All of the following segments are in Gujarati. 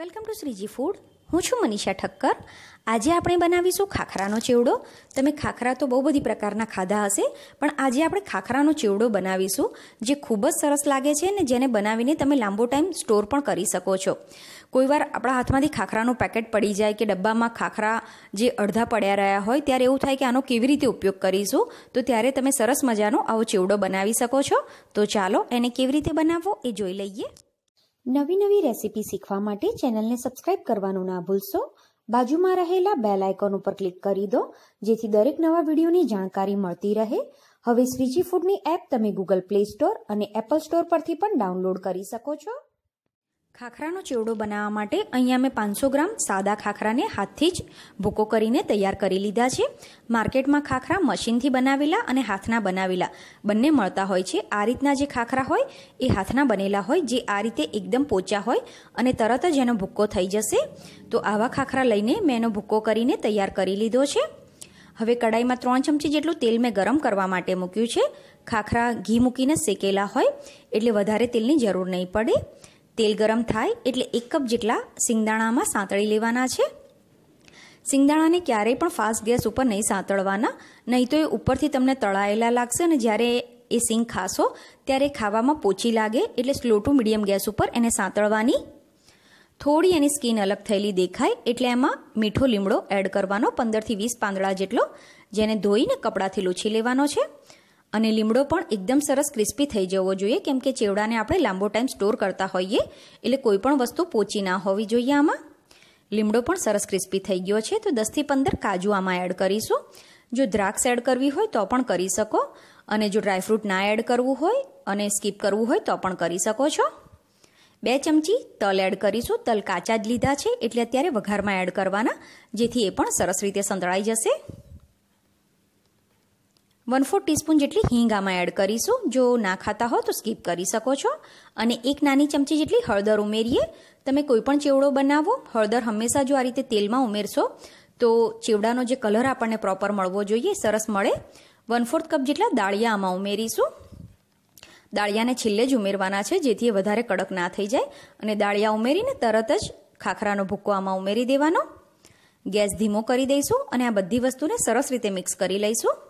વેલકમ ટુ શ્રીજી ફૂડ હું છું મનીષા ઠક્કર આજે આપણે બનાવીશું ખાખરાનો ચેવડો તમે ખાખરા તો બહુ બધી પ્રકારના ખાધા હશે પણ આજે આપણે ખાખરાનો ચેવડો બનાવીશું જે ખૂબ જ સરસ લાગે છે ને જેને બનાવીને તમે લાંબો ટાઈમ સ્ટોર પણ કરી શકો છો કોઈવાર આપણા હાથમાંથી ખાખરાનું પેકેટ પડી જાય કે ડબ્બામાં ખાખરા જે અડધા પડ્યા રહ્યા હોય ત્યારે એવું થાય કે આનો કેવી રીતે ઉપયોગ કરીશું તો ત્યારે તમે સરસ મજાનો આવો ચેવડો બનાવી શકો છો તો ચાલો એને કેવી રીતે બનાવવો એ જોઈ લઈએ નવી નવી રેસીપી શીખવા માટે ચેનલને સબસ્ક્રાઇબ કરવાનું ના ભૂલશો બાજુમાં રહેલા બેલ આઇકોન ઉપર ક્લિક કરી દો જેથી દરેક નવા વિડીયોની જાણકારી મળતી રહે હવે સ્વિચી ફૂડની એપ તમે ગૂગલ પ્લે સ્ટોર અને એપલ સ્ટોર પરથી પણ ડાઉનલોડ કરી શકો છો ખાખરાનો ચેવડો બનાવવા માટે અહીંયા મેં પાંચસો ગ્રામ સાદા ખાખરાને હાથથી જ ભૂકો કરીને તૈયાર કરી લીધા છે માર્કેટમાં ખાખરા મશીનથી બનાવેલા અને હાથના બનાવેલા બંને મળતા હોય છે આ રીતના જે ખાખરા હોય એ હાથના બનેલા હોય જે આ રીતે એકદમ પોચા હોય અને તરત જ એનો ભૂક્કો થઈ જશે તો આવા ખાખરા લઈને મેં એનો ભૂક્કો કરીને તૈયાર કરી લીધો છે હવે કડાઈમાં ત્રણ ચમચી જેટલું તેલ મેં ગરમ કરવા માટે મૂક્યું છે ખાખરા ઘી મૂકીને શેકેલા હોય એટલે વધારે તેલની જરૂર નહીં પડે તેલ ગરમ થાય એટલે એક કપ જેટલા સિંગદાણામાં સાંતળી લેવાના છે સિંગદાણાને ક્યારેય પણ ફાસ્ટ ગેસ ઉપર નહીં સાંતળવાના નહીં તો એ ઉપરથી તમને તળાયેલા લાગશે અને જ્યારે એ સિંગ ખાશો ત્યારે ખાવામાં પોચી લાગે એટલે સ્લો ટુ મીડિયમ ગેસ ઉપર એને સાંતળવાની થોડી એની સ્કીન અલગ થયેલી દેખાય એટલે એમાં મીઠો લીમડો એડ કરવાનો પંદરથી વીસ પાંદડા જેટલો જેને ધોઈને કપડાથી લૂછી લેવાનો છે અને લીમડો પણ એકદમ સરસ ક્રિસ્પી થઈ જવો જોઈએ કેમ કે ચેવડાને આપણે લાંબો ટાઈમ સ્ટોર કરતા હોઈએ એટલે કોઈ પણ વસ્તુ પોચી ના હોવી જોઈએ આમાં લીમડો પણ સરસ ક્રિસ્પી થઈ ગયો છે તો દસથી પંદર કાજુ આમાં એડ કરીશું જો દ્રાક્ષ એડ કરવી હોય તો પણ કરી શકો અને જો ડ્રાયફ્રૂટ ના એડ કરવું હોય અને સ્કીપ કરવું હોય તો પણ કરી શકો છો બે ચમચી તલ એડ કરીશું તલ કાચા જ લીધા છે એટલે અત્યારે વઘારમાં એડ કરવાના જેથી એ પણ સરસ રીતે સંતળાઈ જશે વન ફોર ટીસ્પૂન જેટલી હિંગ આમાં એડ કરીશું જો ના ખાતા હો તો સ્કીપ કરી શકો છો અને એક નાની ચમચી જેટલી હળદર ઉમેરીએ તમે કોઈપણ ચેવડો બનાવો હળદર હંમેશા જો આ રીતે તેલમાં ઉમેરશો તો ચેવડાનો જે કલર આપણને પ્રોપર મળવો જોઈએ સરસ મળે વન ફોર્થ કપ જેટલા દાળિયા આમાં ઉમેરીશું દાળિયાને છેલ્લે જ ઉમેરવાના છે જેથી એ વધારે કડક ના થઈ જાય અને દાળિયા ઉમેરીને તરત જ ખાખરાનો ભૂક્કો આમાં ઉમેરી દેવાનો ગેસ ધીમો કરી દઈશું અને આ બધી વસ્તુને સરસ રીતે મિક્સ કરી લઈશું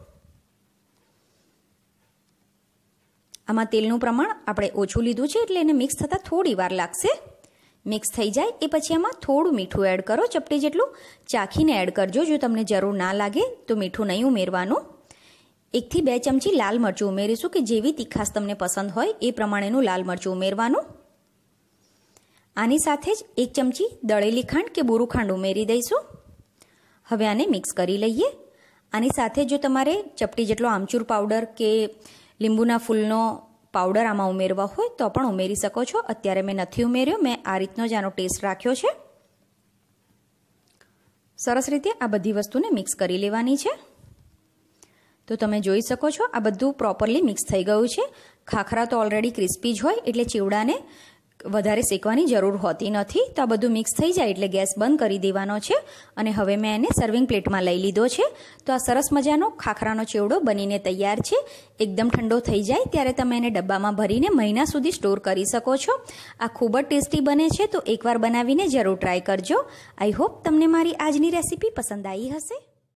આમાં તેલનું પ્રમાણ આપણે ઓછું લીધું છે એટલે એને મિક્સ થતાં થોડી વાર લાગશે મિક્સ થઈ જાય એ પછી આમાં થોડું મીઠું એડ કરો ચપટી જેટલું ચાખીને એડ કરજો જો તમને જરૂર ના લાગે તો મીઠું નહીં ઉમેરવાનું એકથી બે ચમચી લાલ મરચું ઉમેરીશું કે જેવી તીખાસ તમને પસંદ હોય એ પ્રમાણેનું લાલ મરચું ઉમેરવાનું આની સાથે જ એક ચમચી દળેલી ખાંડ કે બોરું ખાંડ ઉમેરી દઈશું હવે આને મિક્સ કરી લઈએ આની સાથે જો તમારે ચપટી જેટલો આમચૂર પાવડર કે લીંબુના ફૂલનો પાવડર આમાં ઉમેરવા હોય તો પણ ઉમેરી શકો છો અત્યારે મેં નથી ઉમેર્યો મેં આ રીતનો જ આનો ટેસ્ટ રાખ્યો છે સરસ રીતે આ બધી વસ્તુને મિક્સ કરી લેવાની છે તો તમે જોઈ શકો છો આ બધું પ્રોપરલી મિક્સ થઈ ગયું છે ખાખરા તો ઓલરેડી ક્રિસ્પી જ હોય એટલે ચીવડાને વધારે શેકવાની જરૂર હોતી નથી તો આ બધું મિક્સ થઈ જાય એટલે ગેસ બંધ કરી દેવાનો છે અને હવે મેં એને સર્વિંગ પ્લેટમાં લઈ લીધો છે તો આ સરસ મજાનો ખાખરાનો ચેવડો બનીને તૈયાર છે એકદમ ઠંડો થઈ જાય ત્યારે તમે એને ડબ્બામાં ભરીને મહિના સુધી સ્ટોર કરી શકો છો આ ખૂબ જ ટેસ્ટી બને છે તો એકવાર બનાવીને જરૂર ટ્રાય કરજો આઈ હોપ તમને મારી આજની રેસીપી પસંદ આવી હશે